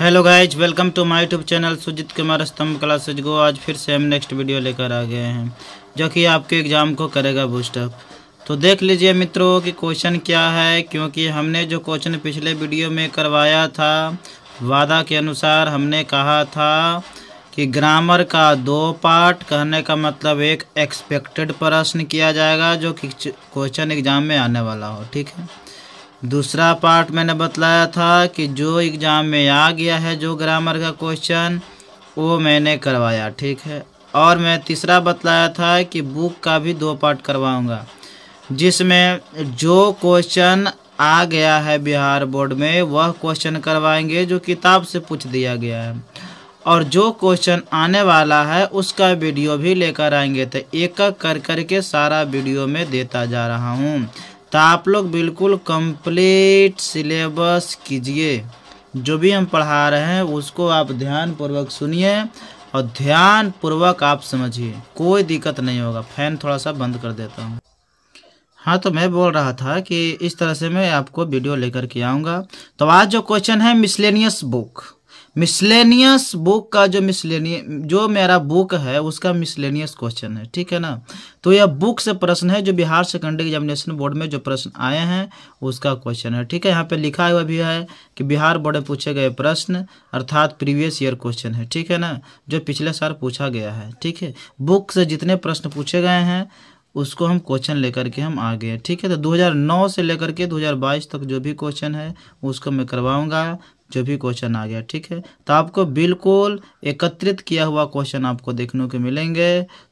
hello guys welcome to my YouTube channel Sujit Kumar Stambh classes गो आज फिर से हम नेक्स्ट वीडियो लेकर आ गए हैं जो कि आपके एग्ज़ाम को करेगा बूस्टअप तो देख लीजिए मित्रों कि क्वेश्चन क्या है क्योंकि हमने जो क्वेश्चन पिछले वीडियो में करवाया था वादा के अनुसार हमने कहा था कि ग्रामर का दो पार्ट कहने का मतलब एक एक्सपेक्टेड प्रश्न किया जाएगा जो कि क्वेश्चन एग्ज़ाम में आने वाला हो ठीक है दूसरा पार्ट मैंने बतलाया था कि जो एग्ज़ाम में आ गया है जो ग्रामर का क्वेश्चन वो मैंने करवाया ठीक है और मैं तीसरा बतलाया था कि बुक का भी दो पार्ट करवाऊंगा जिसमें जो क्वेश्चन आ गया है बिहार बोर्ड में वह क्वेश्चन करवाएंगे जो किताब से पूछ दिया गया है और जो क्वेश्चन आने वाला है उसका वीडियो भी लेकर आएंगे तो एक एक कर करके सारा वीडियो में देता जा रहा हूँ तो आप लोग बिल्कुल कंप्लीट सिलेबस कीजिए जो भी हम पढ़ा रहे हैं उसको आप ध्यानपूर्वक सुनिए और ध्यानपूर्वक आप समझिए कोई दिक्कत नहीं होगा फैन थोड़ा सा बंद कर देता हूँ हाँ तो मैं बोल रहा था कि इस तरह से मैं आपको वीडियो लेकर के आऊँगा तो आज जो क्वेश्चन है मिसलेनियस बुक मिसलेनियस बुक का जो मिसलेनिय जो मेरा बुक है उसका मिसलेनियस क्वेश्चन है ठीक है ना तो यह बुक से प्रश्न है जो बिहार सेकेंडरी एग्जामिनेशन बोर्ड में जो प्रश्न आए हैं उसका क्वेश्चन है ठीक है यहाँ पे लिखा हुआ भी है कि बिहार बोर्ड में पूछे गए प्रश्न अर्थात प्रीवियस ईयर क्वेश्चन है ठीक है ना जो पिछले साल पूछा गया है ठीक है बुक से जितने प्रश्न पूछे गए हैं उसको हम क्वेश्चन लेकर के हम आ गए ठीक है तो 2009 से लेकर के 2022 तक जो भी क्वेश्चन है उसको मैं करवाऊंगा जो भी क्वेश्चन आ गया ठीक है तो आपको बिल्कुल एकत्रित किया हुआ क्वेश्चन आपको देखने को मिलेंगे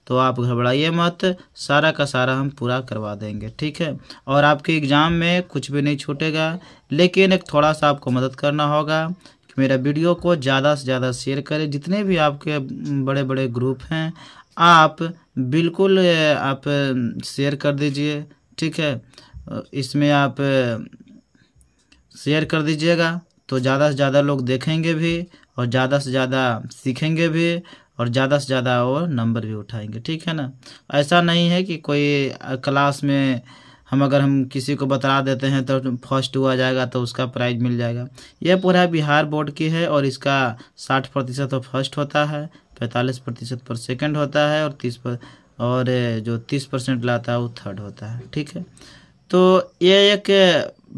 तो आप घबराइए मत सारा का सारा हम पूरा करवा देंगे ठीक है और आपके एग्ज़ाम में कुछ भी नहीं छूटेगा लेकिन एक थोड़ा सा आपको मदद करना होगा कि मेरा वीडियो को ज़्यादा से ज़्यादा शेयर करें जितने भी आपके बड़े बड़े ग्रुप हैं आप बिल्कुल आप शेयर कर दीजिए ठीक है इसमें आप शेयर कर दीजिएगा तो ज़्यादा से ज़्यादा लोग देखेंगे भी और ज़्यादा से ज़्यादा सीखेंगे भी और ज़्यादा से ज़्यादा और नंबर भी उठाएंगे ठीक है ना ऐसा नहीं है कि कोई क्लास में हम अगर हम किसी को बता देते हैं तो फर्स्ट हुआ जाएगा तो उसका प्राइज मिल जाएगा यह पूरा बिहार बोर्ड की है और इसका साठ प्रतिशत तो फर्स्ट होता है पैंतालीस प्रतिशत पर सेकेंड होता है और तीस पर और जो तीस परसेंट लाता है वो थर्ड होता है ठीक है तो ये एक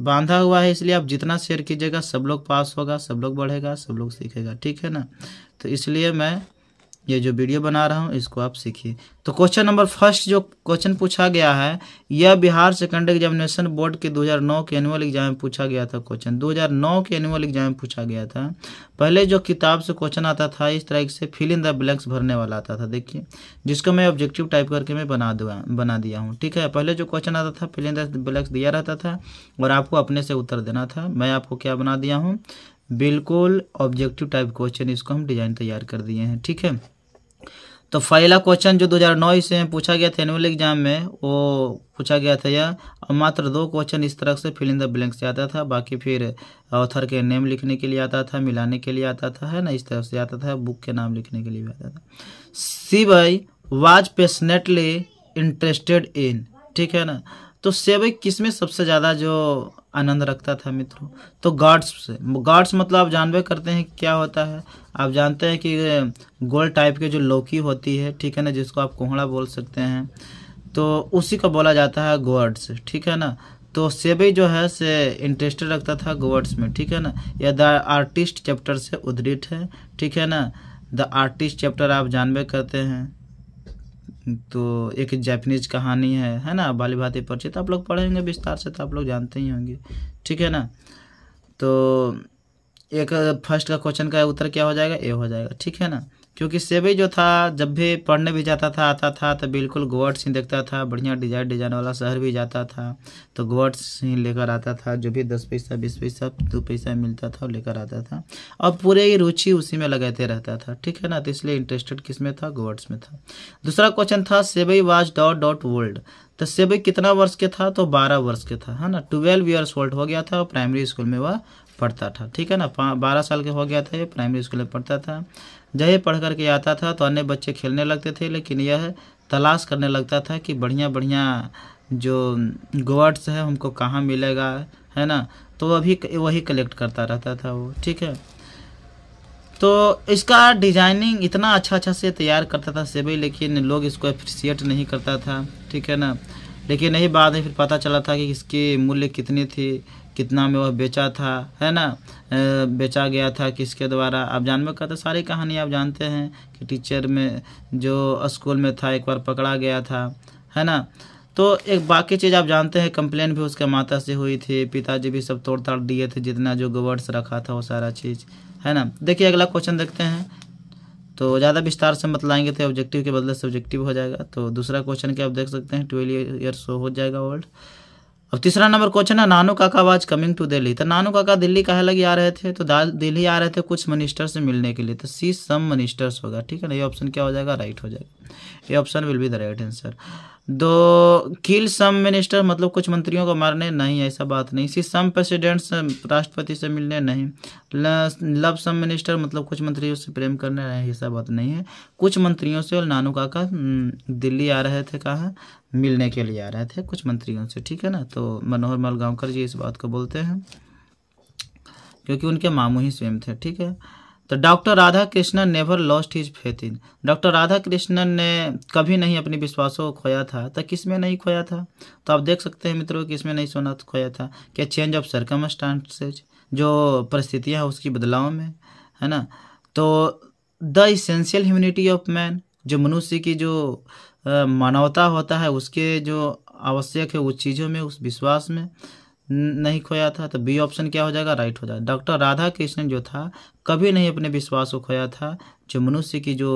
बांधा हुआ है इसलिए आप जितना शेयर कीजिएगा सब लोग पास होगा सब लोग बढ़ेगा सब लोग सीखेगा ठीक है ना तो इसलिए मैं ये जो वीडियो बना रहा हूँ इसको आप सीखिए तो क्वेश्चन नंबर फर्स्ट जो क्वेश्चन पूछा गया है यह बिहार सेकेंडरी एग्जामिनेशन बोर्ड के 2009 के एनुअल एग्जाम में पूछा गया था क्वेश्चन 2009 के एनुअल एग्जाम में पूछा गया था पहले जो किताब से क्वेश्चन आता था इस तरह से फिल इन द ब्लैंक्स भरने वाला आता था देखिए जिसको मैं ऑब्जेक्टिव टाइप करके मैं बना दुआ बना दिया हूँ ठीक है पहले जो क्वेश्चन आता था फिल इन द ब्लैक्स दिया रहता था और आपको अपने से उत्तर देना था मैं आपको क्या बना दिया हूँ बिल्कुल ऑब्जेक्टिव टाइप क्वेश्चन इसको हम डिजाइन तैयार कर दिए हैं ठीक है तो पहला क्वेश्चन जो 2009 से पूछा गया था एनुअल एग्जाम में वो पूछा गया था यह मात्र दो क्वेश्चन इस तरह से फिल इन द ब्लैंक से आता था बाकी फिर ऑथर के नेम लिखने के लिए आता था मिलाने के लिए आता था है ना इस तरह से आता था बुक के नाम लिखने के लिए भी आता था सीबई वाज पेसनेटली इंटरेस्टेड इन ठीक है ना तो सेवई किस में सबसे ज़्यादा जो आनंद रखता था मित्रों तो गार्ड्स से गार्ड्स मतलब आप जानवे करते हैं क्या होता है आप जानते हैं कि गोल टाइप के जो लौकी होती है ठीक है ना जिसको आप कोहड़ा बोल सकते हैं तो उसी को बोला जाता है गोअर्ड्स ठीक है ना तो सेबई जो है से इंटरेस्टेड रखता था गोवर्ड्स में ठीक है ना या द आर्टिस्ट चैप्टर से उद्धृत है ठीक है ना द आर्टिस्ट चैप्टर आप जानवे करते हैं तो एक जैपनीज कहानी है है ना बाली भाती परिचित आप लोग पढ़ेंगे विस्तार से तो आप लोग जानते ही होंगे ठीक है ना तो एक फर्स्ट का क्वेश्चन का उत्तर क्या हो जाएगा ए हो जाएगा ठीक है ना क्योंकि सेवई जो था जब भी पढ़ने भी जाता था आता था तो बिल्कुल गोवर्ट सिंह देखता था बढ़िया डिजाइन डिजाइन वाला शहर भी जाता था तो गोवर्ट सिंह लेकर आता था जो भी दस पैसा बीस पैसा दो पैसा मिलता था लेकर आता था और पूरे ही रुचि उसी में लगाते रहता था ठीक है ना तो इसलिए इंटरेस्टेड किस में था गोवर्ट्स में था दूसरा क्वेश्चन था सेवई वाज डॉट डॉट वर्ल्ड तो सेवई कितना वर्ष के था तो बारह वर्ष के था है ना ट्वेल्व ईयर्स ओल्ड हो गया था और प्राइमरी स्कूल में वह पढ़ता था ठीक है ना बारह साल के हो गया था ये प्राइमरी स्कूल में पढ़ता था जब ये पढ़ करके आता था तो अन्य बच्चे खेलने लगते थे लेकिन यह तलाश करने लगता था कि बढ़िया बढ़िया जो गोवर्ड्स है हमको कहाँ मिलेगा है ना तो अभी वही कलेक्ट करता रहता था वो ठीक है तो इसका डिजाइनिंग इतना अच्छा अच्छा से तैयार करता था सेबई लेकिन लोग इसको अप्रिसिएट नहीं करता था ठीक है ना लेकिन यही बाद में फिर पता चला था कि इसकी मूल्य कितनी थी कितना में वह बेचा था है ना बेचा गया था किसके द्वारा आप जानबे कहते सारी कहानी आप जानते हैं कि टीचर में जो स्कूल में था एक बार पकड़ा गया था है ना तो एक बाकी चीज़ आप जानते हैं कंप्लेन भी उसके माता से हुई थी पिताजी भी सब तोड़ ताड़ दिए थे जितना जो गवर्ड्स रखा था वो सारा चीज़ है ना देखिए अगला क्वेश्चन देखते हैं तो ज़्यादा विस्तार से मत लाएंगे तो ऑब्जेक्टिव के बदले सब्जेक्टिव हो जाएगा तो दूसरा क्वेश्चन क्या आप देख सकते हैं ट्वेल्व ईयर शो हो जाएगा ओल्ड और तीसरा नंबर क्वेश्चन है नानू काका वाज कमिंग टू दिल्ली तो नानू काका दिल्ली कहे लगी आ रहे थे तो दिल्ली आ रहे थे कुछ मिनिस्टर से मिलने के लिए तो सी सम मिनिस्टर्स होगा ठीक है ना ये ऑप्शन क्या हो जाएगा राइट हो जाएगा ये option will be the right answer दो किल सम मिनिस्टर मतलब कुछ मंत्रियों को मारने नहीं ऐसा बात नहीं सी सम प्रेसिडेंट राष्ट्रपति से मिलने नहीं लव सम मिनिस्टर मतलब कुछ मंत्रियों से प्रेम करने नहीं ऐसा बात नहीं है कुछ मंत्रियों से और नानू काका दिल्ली आ रहे थे कहा मिलने के लिए आ रहे थे कुछ मंत्रियों से ठीक है ना तो मनोहर मलगांवकर जी इस बात को बोलते हैं क्योंकि उनके मामू ही स्वयं थे ठीक है तो doctor Radha Krishnan never lost his faith in doctor Radha Krishnan ने कभी नहीं अपने विश्वासों को खोया था तो किस में नहीं खोया था तो आप देख सकते हैं मित्रों किस में नहीं सोना खोया था क्या चेंज ऑफ सर्कमस्टांसेज जो परिस्थितियाँ हैं उसकी बदलाव में है ना तो the essential humanity of man जो मनुष्य की जो मानवता होता है उसके जो आवश्यक है उस चीज़ों में उस विश्वास में नहीं खोया था तो बी ऑप्शन क्या हो जाएगा राइट हो जाएगा डॉक्टर राधा कृष्णन जो था कभी नहीं अपने विश्वास को खोया था जो मनुष्य की जो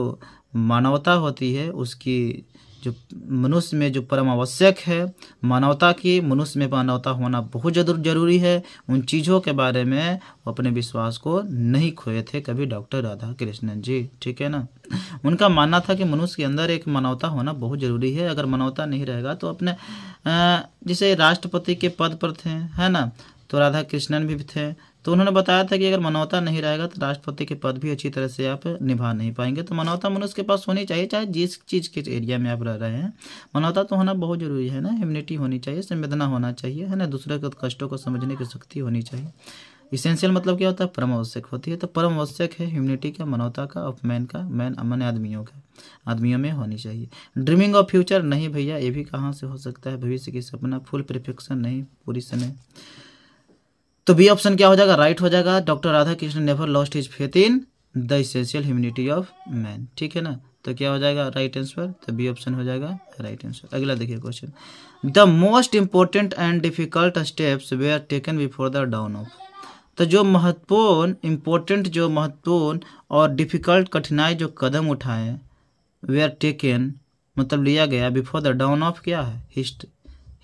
मानवता होती है उसकी जो मनुष्य में जो परम आवश्यक है मानवता की मनुष्य में मानवता होना बहुत जरूरी है उन चीज़ों के बारे में वो अपने विश्वास को नहीं खोए थे कभी डॉक्टर राधा कृष्णन जी ठीक है ना उनका मानना था कि मनुष्य के अंदर एक मानवता होना बहुत ज़रूरी है अगर मानवता नहीं रहेगा तो अपने जैसे राष्ट्रपति के पद पर थे है ना तो राधा कृष्णन भी थे तो उन्होंने बताया था कि अगर मनौता नहीं रहेगा तो राष्ट्रपति के पद भी अच्छी तरह से आप निभा नहीं पाएंगे तो मनौता मनुष्य के पास होनी चाहिए चाहे जिस चीज़ के एरिया में आप रह रहे हैं मनौता तो होना बहुत जरूरी है ना ह्यूमिनिटी होनी चाहिए संवेदना होना चाहिए है ना दूसरे के कष्टों को समझने की शक्ति होनी चाहिए इसेंशियल मतलब क्या होता है परम आवश्यक होती है तो परम आवश्यक है ह्यूमिनिटी का मनौता का ऑफ मैन का मैन अमन आदमियों का आदमियों में होनी चाहिए ड्रीमिंग ऑफ फ्यूचर नहीं भैया ये भी कहाँ से हो सकता है भविष्य की सपना फुल परफेक्शन नहीं पूरी समय तो बी ऑप्शन क्या हो जाएगा राइट हो जाएगा doctor Radha Krishna never lost his faith in the essential humanity of man ठीक है ना तो क्या हो जाएगा राइट आंसर तो बी ऑप्शन हो जाएगा राइट आंसर अगला देखिए question the most important and difficult steps we are taken before the down of तो जो महत्वपूर्ण इंपॉर्टेंट जो महत्वपूर्ण और डिफिकल्ट कठिनाई जो कदम उठाएं वेयर टेकन मतलब लिया गया बिफोर द डाउन ऑफ क्या है हिस्ट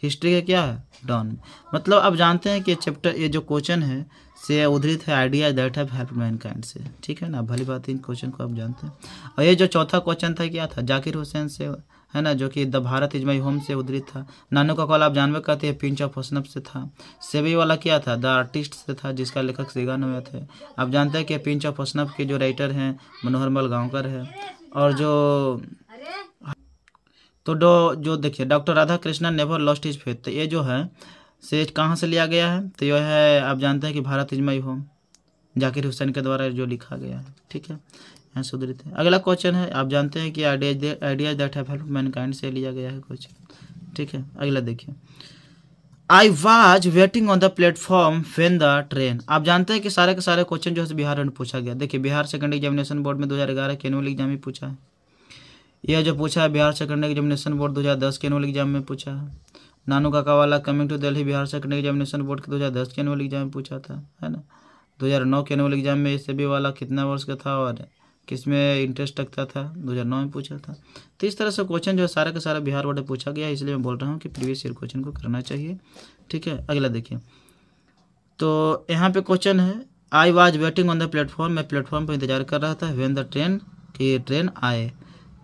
हिस्ट्री का क्या है डाउन मतलब आप जानते हैं कि चैप्टर ये जो क्वेश्चन है से उधरित है idea that have help man kind से ठीक है ना भली बात इन क्वेश्चन को आप जानते हैं और ये जो चौथा क्वेश्चन था क्या था जाकिर हुसैन से है ना जो कि the Bharat is my home से उदृत था नानू का कॉल आप जानवे कहते हैं पिंच ऑफ हसनब से था सेवी वाला क्या था द आर्टिस्ट से था जिसका लेखक श्रीगान नवे थे आप जानते हैं कि पिंच ऑफ हसनब के जो राइटर हैं मनोहर मल गांवकर है और जो तो डो जो देखिए doctor Radha Krishnan never lost his faith तो ये जो है से कहाँ से लिया गया है तो यह है आप जानते हैं कि Bharat is my home Zakir Hussain के द्वारा जो लिखा गया है ठीक है आंसर दे अगला क्वेश्चन है आप जानते हैं कि idea that have help mankind से लिया गया है क्वेश्चन ठीक है अगला देखिए I was waiting on the platform when the train आप जानते हैं कि सारे के सारे क्वेश्चन जो है बिहार में पूछा गया देखिए बिहार सेकंड एग्जामिनेशन बोर्ड में दो 2011 के एनुअल एग्जाम में पूछा है यह जो पूछा है बिहार सेकंड एग्जामिनेशन बोर्ड दो 2010 के एनुअल एग्जाम में पूछा है नानू काका वाला coming to Delhi Bihar second examination board के दो 2010 के एनुअल एग्जाम में पूछा था है ना दो 2009 के एनुअल एग्जाम में एस वाला कितना वर्ष का था और किसमें इंटरेस्ट रखता था 2009 में पूछा था तो इस तरह से क्वेश्चन जो है सारा का सारा बिहार बोर्ड में पूछा गया इसलिए मैं बोल रहा हूँ कि प्रीवियस ईयर क्वेश्चन को करना चाहिए ठीक है अगला देखिए तो यहाँ पे क्वेश्चन है I was waiting on the platform मैं प्लेटफॉर्म पर इंतजार कर रहा था वेन द ट्रेन की ट्रेन आए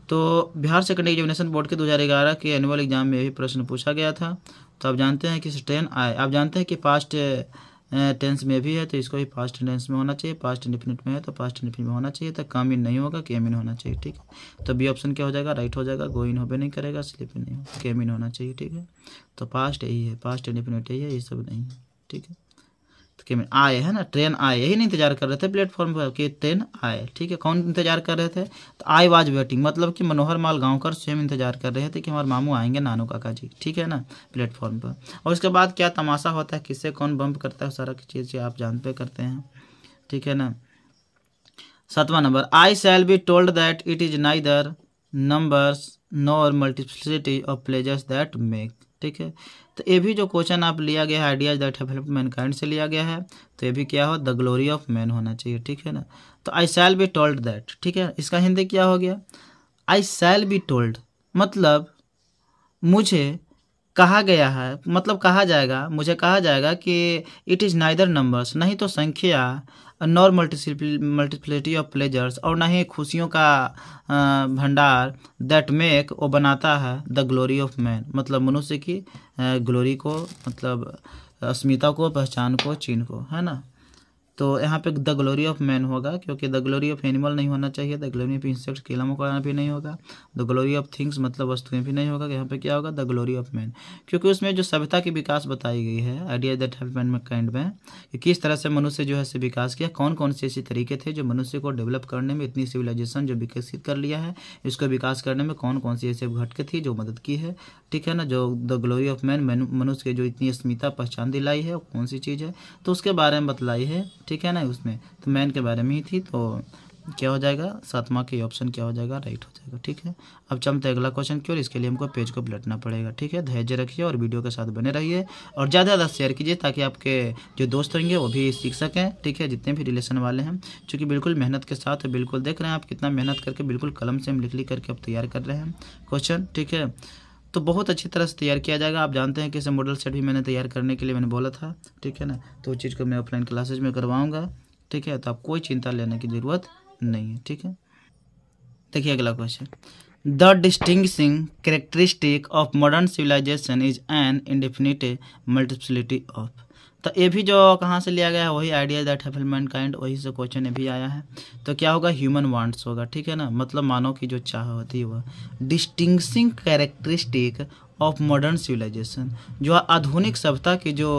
तो बिहार सेकेंड एग्जामिनेशन बोर्ड के ग्यारह के एनुअल एग्जाम में यही प्रश्न पूछा गया था तो आप जानते हैं कि ट्रेन आए आप जानते हैं कि पास्ट टेंस में भी है तो इसको भी पास्ट टेंस में होना चाहिए पास्ट इंडिफिनिट में है तो पास्ट इंडिफिनिट में होना चाहिए तो कम इन नहीं होगा केम इन होना चाहिए ठीक है तो बी ऑप्शन क्या हो जाएगा राइट हो जाएगा गो इन होबे नहीं करेगा स्लिप नहीं होगा केम इन होना चाहिए ठीक है तो पास्ट यही है पास्ट इंडिफिनिट यही है ये सब नहीं है ठीक है कि आए है ना ट्रेन आए यही नहीं इंतजार कर रहे थे प्लेटफॉर्म पर कि ट्रेन आए ठीक है कौन इंतजार कर रहे थे तो आई वाज वेटिंग मतलब कि मनोहर माल गांवकर स्वयं इंतजार कर रहे थे कि हमारे मामू आएंगे नानू काका जी ठीक है ना प्लेटफॉर्म पर और उसके बाद क्या तमाशा होता है किससे कौन बम्प करता है सारा चीज़ आप जानते करते हैं ठीक है न सातवा number I shall be told that it is neither numbers और multiplicity of pleasures that make ठीक है तो ये भी जो क्वेश्चन आप लिया गया है ideas that have man kind से लिया गया है तो ये भी क्या हो द ग्लोरी ऑफ मैन होना चाहिए ठीक है ना तो I shall be told that ठीक है इसका हिंदी क्या हो गया आई सेल बी टोल्ड मतलब मुझे कहा गया है मतलब कहा जाएगा मुझे कहा जाएगा कि इट इज़ नाइदर नंबर्स नहीं तो संख्या nor multiple multiplicity of pleasures और ना ही खुशियों का भंडार दैट मेक वो बनाता है द ग्लोरी ऑफ मैन मतलब मनुष्य की ग्लोरी को मतलब अस्मिता को पहचान को चिन्ह को है ना तो यहाँ पे द ग्लोरी ऑफ मैन होगा क्योंकि द ग्लोरी ऑफ एनिमल नहीं होना चाहिए द ग्लोरी ऑफ इंसेक्ट केला मकोड़ा भी नहीं होगा द ग्लोरी ऑफ थिंग्स मतलब वस्तुएं भी नहीं होगा यहाँ पे क्या होगा द ग्लोरी ऑफ मैन क्योंकि उसमें जो सभ्यता की विकास बताई गई है idea that help man kind में कि किस तरह से मनुष्य जो है विकास किया कौन कौन से ऐसे तरीके थे जो मनुष्य को डेवलप करने में इतनी सिविलाइजेशन जो विकसित कर लिया है इसको विकास करने में कौन कौन सी ऐसे घटके थी जो मदद की है ठीक है ना जो द ग्लोरी ऑफ मैन मनुष्य की जो इतनी अस्मिता पहचान दिलाई है कौन सी चीज़ है तो उसके बारे में बतलाई है ठीक ठीक है ना उसमें तो मैन के बारे में ही थी तो क्या हो जाएगा सातवा के ऑप्शन क्या हो जाएगा राइट हो जाएगा ठीक है अब चलते अगला क्वेश्चन की ओर इसके लिए हमको पेज को पलटना पड़ेगा ठीक है धैर्य रखिए और वीडियो के साथ बने रहिए और ज़्यादा ज़्यादा शेयर कीजिए ताकि आपके जो दोस्त होंगे वो भी सीख सकें ठीक है जितने भी रिलेशन वाले हैं चूँकि बिल्कुल मेहनत के साथ बिल्कुल देख रहे हैं आप कितना मेहनत करके बिल्कुल कलम से हम लिख लिख करके आप तैयार कर रहे हैं क्वेश्चन ठीक है तो बहुत अच्छी तरह से तैयार किया जाएगा आप जानते हैं कि इसे मॉडल सेट भी मैंने तैयार करने के लिए मैंने बोला था ठीक है ना तो उस चीज़ को मैं ऑफलाइन क्लासेज में करवाऊँगा ठीक है तो आप कोई चिंता लेने की ज़रूरत नहीं है ठीक है देखिए अगला question the distinguishing characteristic of modern civilization is an indefinite multiplicity of तो ये भी जो कहाँ से लिया गया है वही idea that have man kind वही से क्वेश्चन भी आया है तो क्या होगा ह्यूमन वांट्स होगा ठीक है ना मतलब मानव की जो चाह होती है वह distinguishing characteristic of modern civilization जो आधुनिक सभ्यता के जो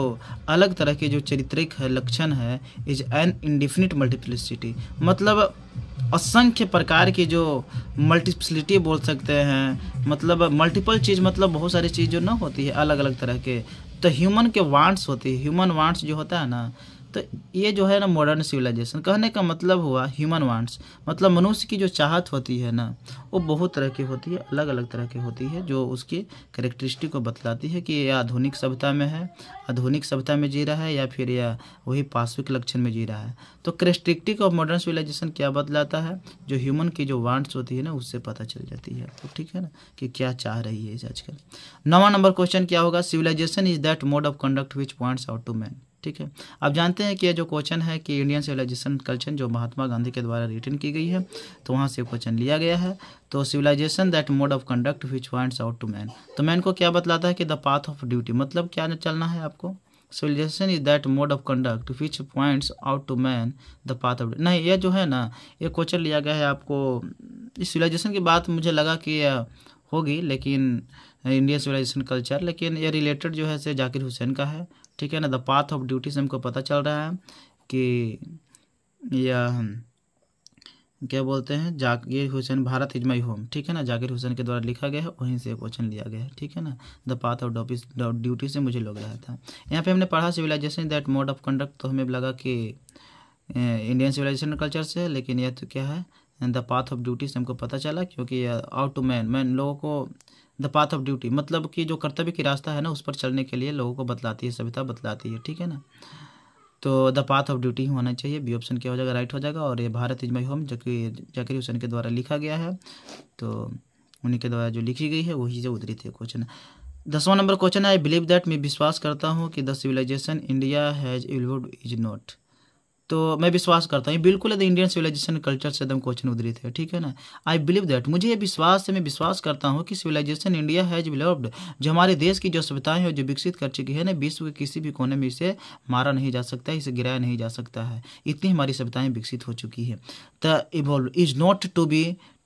अलग तरह के जो चरित्रिक लक्षण है इज एन इंडिफिनिट मल्टीप्लिसिटी मतलब असंख्य प्रकार की जो मल्टीप्लिसिटी बोल सकते हैं मतलब मल्टीपल चीज़ मतलब बहुत सारी चीज़ जो ना होती है अलग अलग तरह के तो ह्यूमन के वांट्स होते हैं ह्यूमन वांट्स जो होता है ना तो ये जो है ना मॉडर्न सिविलाइजेशन कहने का मतलब हुआ ह्यूमन वांट्स मतलब मनुष्य की जो चाहत होती है ना वो बहुत तरह की होती है अलग अलग तरह की होती है जो उसकी करेक्टरिस्टिक को बतलाती है कि यह आधुनिक सभ्यता में है आधुनिक सभ्यता में जी रहा है या फिर यह वही पाश्विक लक्षण में जी रहा है तो करेस्ट्रिक्टिक ऑफ मॉडर्न सिविलाइजेशन क्या बतलाता है जो ह्यूमन की जो वांट्स होती है ना उससे पता चल जाती है तो ठीक है ना कि क्या चाह रही है आजकल नवा नंबर क्वेश्चन क्या होगा civilization is that mode of conduct which points out to man ठीक है आप जानते हैं कि जो क्वेश्चन है कि इंडियन सिविलाइजेशन कल्चर जो महात्मा गांधी के द्वारा रिटर्न की गई है तो वहाँ से क्वेश्चन लिया गया है तो civilization that mode of conduct which points out to man तो मैन को क्या बतलाता है कि द पाथ ऑफ ड्यूटी मतलब क्या चलना है आपको civilization is that mode of conduct which points out to man the path of नहीं ये जो है ना ये क्वेश्चन लिया गया है आपको इस सिविलाइजेशन की बात मुझे लगा कि होगी लेकिन इंडियन सिविलाइजेशन कल्चर लेकिन ये रिलेटेड जो है से जाकिर हुसैन का है ठीक है ना द पाथ ऑफ ड्यूटी से हमको पता चल रहा है कि यह क्या बोलते हैं Zakir Hussain Bharat is my home ठीक है ना जाकिर हुसैन के द्वारा लिखा गया है वहीं से क्वेश्चन लिया गया है ठीक है ना द पाथ ऑफ ड्यूटी से मुझे लग रहा था यहाँ पे हमने पढ़ा civilization that mode of conduct तो हमें लगा कि इंडियन सिविलाइजेशन कल्चर से लेकिन यह तो क्या है द पाथ ऑफ ड्यूटी से हमको पता चला क्योंकि आउट टू मैन मैन लोगों को द पाथ ऑफ ड्यूटी मतलब कि जो कर्तव्य की रास्ता है ना उस पर चलने के लिए लोगों को बतलाती है सभ्यता बतलाती है ठीक है ना तो द पाथ ऑफ ड्यूटी होना चाहिए बी ऑप्शन क्या हो जाएगा राइट हो जाएगा और ये भारत इज माई होम जो कि हुसैन के द्वारा लिखा गया है तो उन्हीं के द्वारा जो लिखी गई है वही से उद्धृत है क्वेश्चन दसवां number question I believe that मैं विश्वास करता हूँ कि the civilization India has is not तो मैं विश्वास करता हूँ बिल्कुल इंडियन सिविलाइजेशन कल्चर से एकदम क्वेश्चन उदरित है ठीक है ना आई बिलीव दैट मुझे ये विश्वास है मैं विश्वास करता हूँ कि सिविलाइजेशन इंडिया हैज बिलव्ड जो हमारे देश की जो सभ्यताएं हैं जो विकसित कर चुकी है ना विश्व के किसी भी कोने में इसे मारा नहीं जा सकता इसे गिराया नहीं जा सकता है इतनी हमारी सभ्यताएं विकसित हो चुकी है the evolve is not to be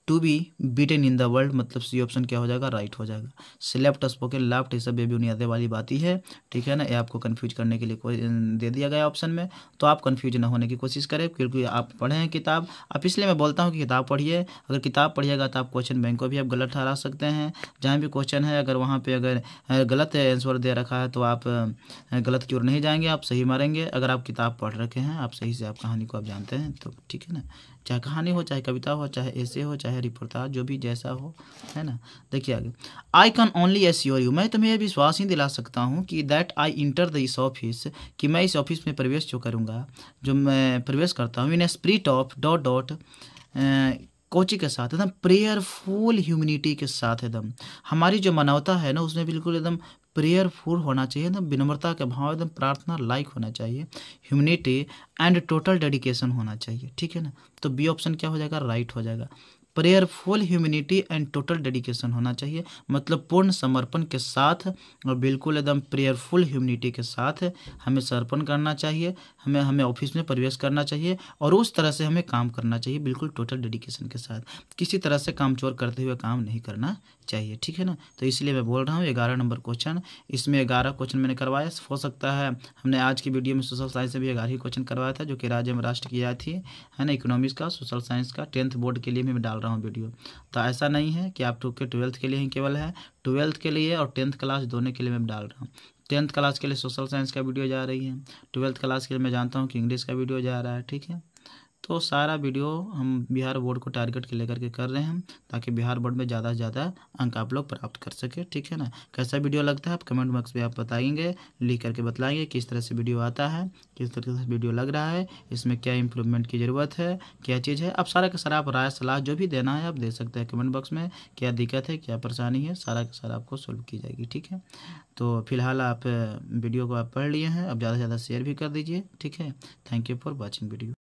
to be beaten in the world मतलब सी ऑप्शन क्या हो जाएगा राइट right हो जाएगा सिलेप्ट स्पोकन लेफ्ट ये सब बेबुनियादे वाली बात ही है ठीक है ना ये आपको कन्फ्यूज करने के लिए दे दिया गया ऑप्शन में तो आप कन्फ्यूज ना होने की कोशिश करें क्योंकि आप पढ़ें किताब आप इसलिए मैं बोलता हूँ कि किताब पढ़िए अगर किताब पढ़िएगा तो आप क्वेश्चन बैंक को भी आप गलत ठहरा सकते हैं जहाँ भी क्वेश्चन है अगर वहाँ पर अगर गलत आंसर दे रखा है तो आप गलत की ओर नहीं जाएंगे आप सही मारेंगे अगर आप किताब पढ़ रखे हैं आप सही से आप कहानी को आप जानते हैं तो ठीक है ना चाहे कहानी हो चाहे कविता हो चाहे ऐसे हो चाहे रिपोर्टाज जो भी जैसा हो है ना देखिए आगे I can only assure you मैं तुम्हें यह विश्वास ही दिला सकता हूँ कि that I enter the this office कि मैं इस ऑफिस में प्रवेश जो करूँगा जो मैं प्रवेश करता हूँ in a spirit of dot dot कोची के साथ एकदम प्रेयरफुल ह्यूमिनिटी के साथ एकदम हमारी जो मानवता है ना उसमें बिल्कुल एकदम प्रेयरफुल होना चाहिए एकदम विनम्रता के भाव एकदम प्रार्थना लाइक होना चाहिए ह्यूमिनिटी एंड टोटल डेडिकेशन होना चाहिए ठीक है ना तो बी ऑप्शन क्या हो जाएगा राइट हो जाएगा prayerful humanity and total dedication होना चाहिए मतलब पूर्ण समर्पण के साथ और बिल्कुल एकदम प्रेयरफुल ह्यूमिनिटी के साथ हमें समर्पण करना चाहिए हमें हमें ऑफिस में प्रवेश करना चाहिए और उस तरह से हमें काम करना चाहिए बिल्कुल टोटल डेडिकेशन के साथ किसी तरह से काम चोर करते हुए काम नहीं करना चाहिए ठीक है ना तो इसलिए मैं बोल रहा हूँ ग्यारह नंबर क्वेश्चन इसमें ग्यारह क्वेश्चन मैंने करवाया हो सकता है हमने आज की वीडियो में सोशल साइंस से भी ग्यारह ही क्वेश्चन करवाया था जो कि राज्य में राष्ट्र की आया थी है ना इकोनॉमिक्स का सोशल साइंस का टेंथ बोर्ड के लिए भी मैं डाल रहा रहा हूँ वीडियो तो ऐसा नहीं है कि आप टू के ट्वेल्थ के लिए ही केवल है ट्वेल्थ के लिए और टेंथ क्लास दोनों के लिए मैं डाल रहा हूँ टेंथ क्लास के लिए सोशल साइंस का वीडियो जा रही है ट्वेल्थ क्लास के लिए मैं जानता हूँ कि इंग्लिश का वीडियो जा रहा है ठीक है तो सारा वीडियो हम बिहार बोर्ड को टारगेट के लेकर के कर रहे हैं ताकि बिहार बोर्ड में ज़्यादा से ज़्यादा अंक आप लोग प्राप्त कर सके ठीक है ना कैसा वीडियो लगता है आप कमेंट बॉक्स में आप बताएंगे लिख करके बताएंगे किस तरह से वीडियो आता है किस तरह से वीडियो लग रहा है इसमें क्या इंप्रूवमेंट की ज़रूरत है क्या चीज़ है आप सारा का सारा आप राय सलाह जो भी देना है आप दे सकते हैं कमेंट बॉक्स में क्या दिक्कत है क्या परेशानी है सारा का सारा आपको सोल्व की जाएगी ठीक है तो फिलहाल आप वीडियो को आप पढ़ लिए हैं अब ज़्यादा से ज़्यादा शेयर भी कर दीजिए ठीक है thank you for watching video